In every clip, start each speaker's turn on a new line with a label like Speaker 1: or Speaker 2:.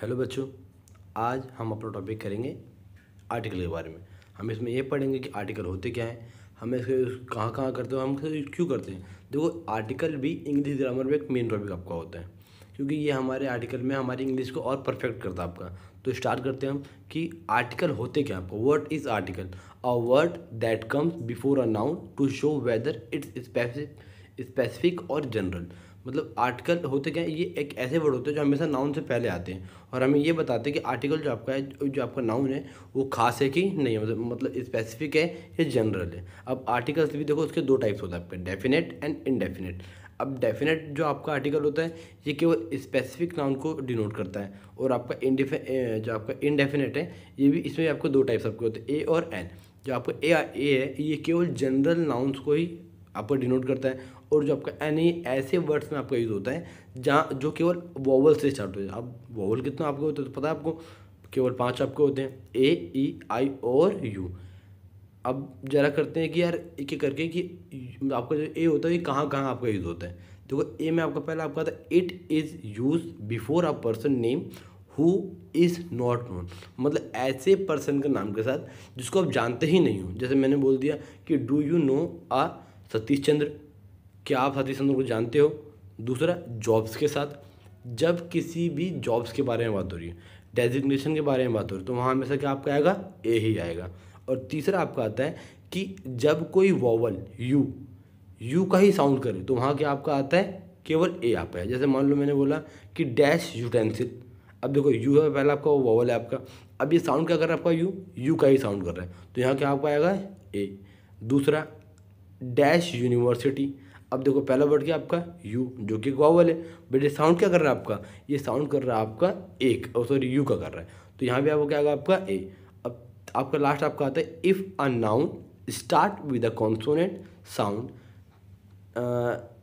Speaker 1: hello बच्चों आज हम अपना टॉपिक करेंगे आर्टिकल के बारे में हम इसमें ये पढ़ेंगे कि आर्टिकल होते क्या हैं हम इसके कहाँ कहाँ करते हैं हम क्यों करते हैं देखो आर्टिकल भी इंग्लिश ग्रामर में एक मेन टॉपिक आपका होता है क्योंकि ये हमारे आर्टिकल में हमारी इंग्लिश को और परफेक्ट करता है आपका तो स्टार्ट करते हैं हम कि आर्टिकल होते क्या आपको word is article a word that comes before a noun to show whether it's specific और जनरल मतलब आर्टिकल होते क्या ये एक ऐसे वर्ड होते हैं जो हमेशा नाउन से पहले आते हैं और हमें ये बताते हैं कि आर्टिकल जो आपका है जो आपका नाउन है वो खास है कि नहीं है मतलब स्पेसिफिक मतलब है या जनरल है अब आर्टिकल्स भी देखो उसके दो टाइप्स होते हैं आपके डेफिनेट एंड इनडेफिनेट अब डेफिनेट जो आपका आर्टिकल होता है ये केवल स्पेसिफिक नाउन को डिनोट करता है और आपका इनडिफे जो आपका इनडेफिनेट है ये भी इसमें आपको दो टाइप्स आपके होते हैं ए और एन जो आपका ए ए है ये केवल जनरल नाउन्स को ही आपको डिनोट करता है और जो आपका एनी ऐसे वर्ड्स में आपका यूज़ होता है जहाँ जो केवल वोवल से स्टार्ट हो जाए आप वोवल कितना आपके होते हैं तो पता है आपको केवल पाँच आपके होते हैं ए ई आई और यू अब जरा करते हैं कि यार एक एक करके कि आपका जो ए होता है ये कहाँ कहाँ आपका यूज़ होता है देखो ए में आपका पहला आपका था it is use before a person name who is not known मतलब ऐसे पर्सन के नाम के साथ जिसको आप जानते ही नहीं हो जैसे मैंने बोल दिया कि do you know a Satish Chandra क्या आप हाथी चंद्र को जानते हो दूसरा जॉब्स के साथ जब किसी भी जॉब्स के बारे में बात हो रही है डेजिग्नेशन के बारे में बात हो रही है तो वहाँ हमेशा क्या आपका आएगा ए ही आएगा और तीसरा आपका आता है कि जब कोई वॉवल यू यू का ही साउंड करे तो वहाँ क्या आपका आता है केवल ए आता है जैसे मान लो मैंने बोला कि डैश यूटेंसिल अब देखो यू है पहला आपका वो वॉवल है आपका अब ये साउंड क्या कर रहा है आपका यू यू का ही साउंड कर रहा है तो यहाँ क्या आपका आएगा ए दूसरा डैश यूनिवर्सिटी अब देखो पहला वर्ड क्या आपका यू जो कि वावल है बट ये साउंड क्या कर रहा है आपका ये साउंड कर रहा है आपका एक और सॉरी यू का कर रहा है तो यहाँ पे आपको क्या आएगा आपका ए अब आपका लास्ट आपका आता है if a noun start with a consonant sound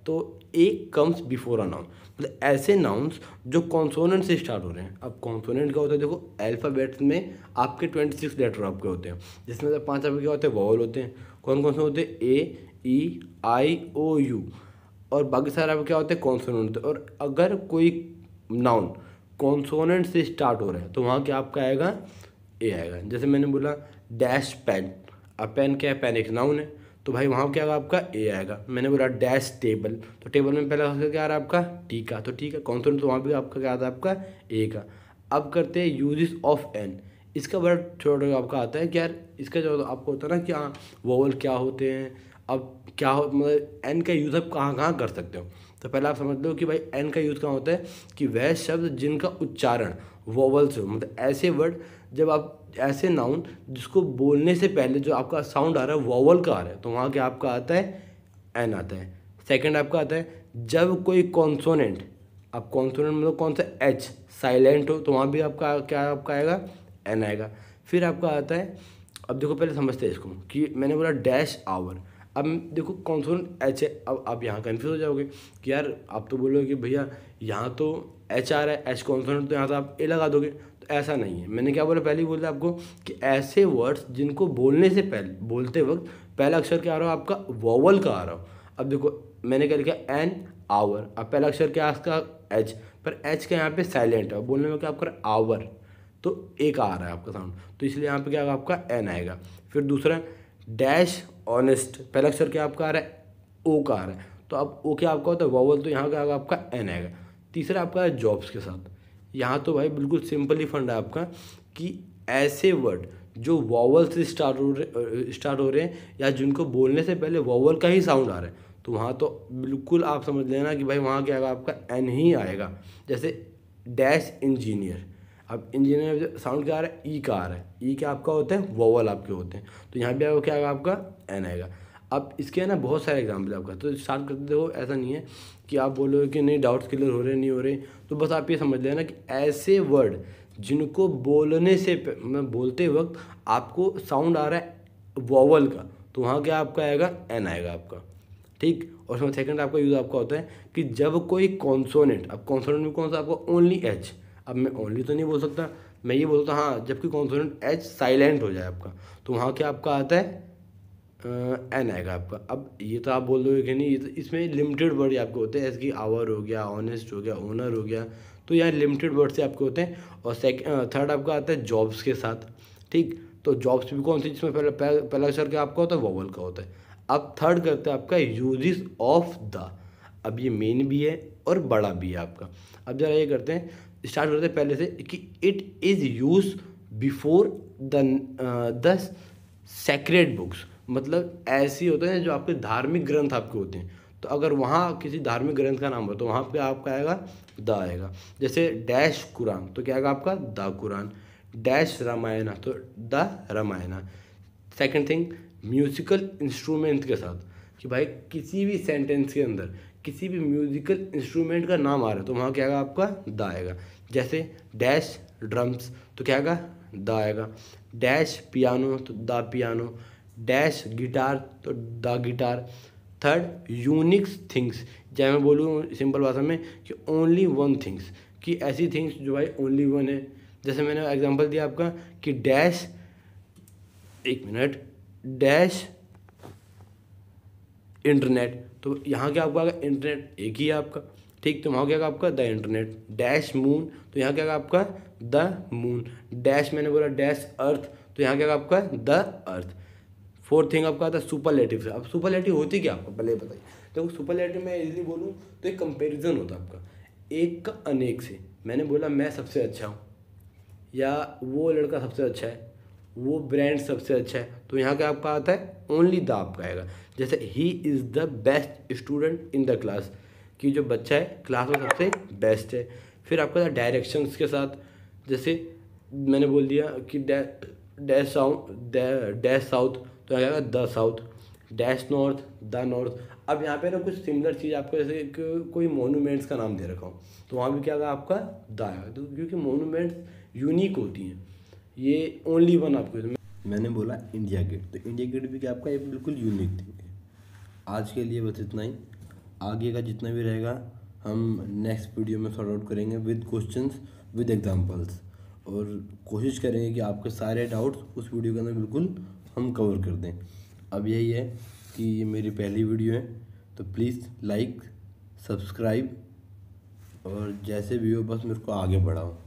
Speaker 1: तो a comes before a noun मतलब ऐसे नाउन्स जो कॉन्सोनेंट से स्टार्ट हो रहे हैं अब कॉन्सोनेंट क्या होता है देखो अल्फ़ाबेट्स में आपके ट्वेंटी सिक्स लेटर आपके होते हैं जिसमें से पाँच आपके क्या होते हैं वॉवल होते हैं कौन कौन से होते हैं ए ई आई ओ यू और बाकी सारे आपके क्या होते हैं कॉन्सोनेंट और अगर कोई नाउन कॉन्सोनेंट से स्टार्ट हो रहा है तो वहाँ क्या आपका आएगा ए आएगा जैसे मैंने बोला डैश पेन अब पेन क्या है पेन एक नाउन है तो भाई वहाँ क्या आएगा आपका ए आएगा मैंने बोला डैश टेबल तो टेबल में पहला क्या आ रहा है आपका टी का तो ठीक है कॉन्सोनेंट तो वहाँ भी आपका क्या आता है आपका ए का अब करते हैं यूजिस ऑफ एन इसका वर्ड छोटा आपका आता है कि यार इसका जो आपको होता है ना कि हाँ वोवल क्या होते हैं अब क्या हो मतलब एन का यूज़ आप कहाँ कहाँ कर सकते हो तो पहले आप समझ लो कि भाई एन का यूज़ कहाँ होता है कि वह शब्द जिनका उच्चारण वोवल्स हो मतलब ऐसे वर्ड जब आप ऐसे नाउन जिसको बोलने से पहले जो आपका साउंड आ रहा है वोवल का आ रहा है तो वहाँ क्या आपका आता है एन आता है सेकेंड आपका आता है जब कोई कॉन्सोनेंट आप कॉन्सोनेंट मतलब कौन सा एच साइलेंट हो तो वहाँ भी आपका क्या आपका आएगा एन आएगा फिर आपका आता है अब देखो पहले समझते हैं इसको कि मैंने बोला डैश आवर अब देखो कॉन्सोनेंट एच है अब आप यहाँ कन्फ्यूज हो जाओगे कि यार आप तो बोलोगे कि भैया यहाँ तो एच आ रहा है एच कॉन्सोनेंट तो यहाँ से आप ए लगा दोगे तो ऐसा नहीं है मैंने क्या बोला पहले ही बोला आपको कि ऐसे वर्ड्स जिनको बोलने से पहले बोलते वक्त पहला अक्षर क्या आ रहा हो आपका वॉवल का आ रहा हो अब देखो मैंने क्या लिखा एन आवर अब पहला अक्षर क्या आपका एच पर एच का यहाँ पे साइलेंट है बोलने में क्या आपका आवर तो एक आ रहा है आपका साउंड तो इसलिए यहाँ पे क्या आपका एन आएगा फिर दूसरा डैश ऑनेस्ट पहला अक्षर क्या आपका आ रहा है ओ का आ रहा है तो अब ओ क्या आपका होता है वॉवल तो यहाँ का आगा आपका एन आएगा तीसरा आपका है जॉब्स के साथ यहाँ तो भाई बिल्कुल सिंपल ही फंड है आपका कि ऐसे वर्ड जो वॉवल से स्टार्ट हो रहे स्टार्ट हो रहे हैं या जिनको बोलने से पहले वॉवल का ही साउंड आ रहा है तो वहाँ तो बिल्कुल आप समझ लेना कि भाई वहाँ क्या आएगा आपका एन ही आएगा जैसे डैश इंजीनियर अब इंजीनियर जो साउंड क्या आ रहा है ई का आ रहा है ई क्या आपका होता है वोवल आपके होते हैं तो यहाँ पे आएगा क्या आएगा आपका एन आएगा अब इसके है ना बहुत सारे एग्जाम्पल आपका तो स्टार्ट करते देखो ऐसा नहीं है कि आप बोलोगे कि नहीं डाउट्स क्लियर हो रहे नहीं हो रहे तो बस आप ये समझ लेना कि ऐसे वर्ड जिनको बोलने से मतलब बोलते वक्त आपको साउंड आ रहा है वोवल का तो वहाँ क्या आपका आएगा एन आएगा आपका ठीक और उसमें सेकंड आपका यूज़ आपका होता है कि जब कोई कॉन्सोनेंट अब कॉन्सोनेंट में कौन सा आपका ओनली एच अब मैं ओनली तो नहीं बोल सकता मैं ये बोलता हाँ जबकि कॉन्सोनेंट एच साइलेंट हो जाए आपका तो वहाँ क्या आपका आता है एन आएगा आपका अब ये तो आप बोल दोगे कि नहीं ये तो इसमें लिमिटेड वर्ड आपके होते हैं ऐसे कि आवर हो गया ऑनेस्ट हो गया ओनर हो गया तो यहाँ लिमिटेड वर्ड से आपके होते हैं और सेकंड थर्ड आपका आता है जॉब्स के साथ ठीक तो जॉब्स भी कौन सी जिसमें पहला पहला अक्षर क्या आपका होता है वोवल का होता है अब थर्ड करते हैं आपका यूजिस ऑफ द अब ये मेन भी है और बड़ा भी है आपका अब ज़रा ये करते हैं स्टार्ट करते हैं पहले से कि it is use before the दस सेक्रेट बुक्स मतलब ऐसे होते हैं जो आपके धार्मिक ग्रंथ आपके होते हैं तो अगर वहाँ किसी धार्मिक ग्रंथ का नाम हो तो वहाँ पे आपका आएगा द आएगा जैसे डैश कुरान तो क्या आएगा आपका द कुरान डैश रामायणा तो the Ramayana second thing musical instrument के साथ कि भाई किसी भी सेंटेंस के अंदर किसी भी म्यूज़िकल इंस्ट्रूमेंट का नाम आ रहा है तो वहाँ क्या आएगा आपका द आएगा जैसे डैश ड्रम्स तो क्या आएगा द आएगा डैश पियानो तो द पियानो डैश गिटार तो the guitar third unique things जैसे मैं बोलूँ सिंपल भाषा में कि ओनली वन थिंग्स कि ऐसी थिंग्स जो भाई ओनली वन है जैसे मैंने एग्जांपल दिया आपका कि डैश एक मिनट डैश इंटरनेट तो यहाँ क्या आपका इंटरनेट एक ही है आपका ठीक तो वहाँ क्या आपका द इंटरनेट डैश मून तो यहाँ क्या आपका द मून डैश मैंने बोला डैश अर्थ तो यहाँ क्या आपका द अर्थ फोर्थ थिंग आपका आता है सुपरलेटिव अब सुपरलेटिव होती क्या आपको पहले बताइए देखो तो सुपरलेटिव मैं इजली बोलूँ तो एक कंपेरिजन होता है आपका एक का अनेक से मैंने बोला मैं सबसे अच्छा हूँ या वो लड़का सबसे अच्छा है वो ब्रांड सबसे अच्छा है तो यहाँ क्या आपका आता है ओनली द आपका आएगा जैसे he is the best student in the class कि जो बच्चा है क्लास में सबसे बेस्ट है फिर आपका था डायरेक्शंस के साथ जैसे मैंने बोल दिया कि डैश साउथ डैश साउथ तो आ जाएगा the south dash north the north अब यहाँ पे ना कुछ सिमिलर चीज़ आपको जैसे कोई मोनूमेंट्स का नाम दे रखा हूँ तो वहाँ भी क्या होगा आपका द आएगा तो क्योंकि मोनूमेंट्स यूनिक होती हैं ये ओनली वन आपको मैंने बोला इंडिया गेट तो इंडिया गेट भी क्या आपका ये बिल्कुल यूनिक थी आज के लिए बस इतना ही आगे का जितना भी रहेगा हम नेक्स्ट वीडियो में सॉर्ट आउट करेंगे विद क्वेश्चंस विद एग्जांपल्स और कोशिश करेंगे कि आपके सारे डाउट्स उस वीडियो के अंदर बिल्कुल हम कवर कर दें अब यही है कि ये मेरी पहली वीडियो है तो प्लीज़ लाइक सब्सक्राइब और जैसे भी हो बस मेरे को आगे बढ़ाओ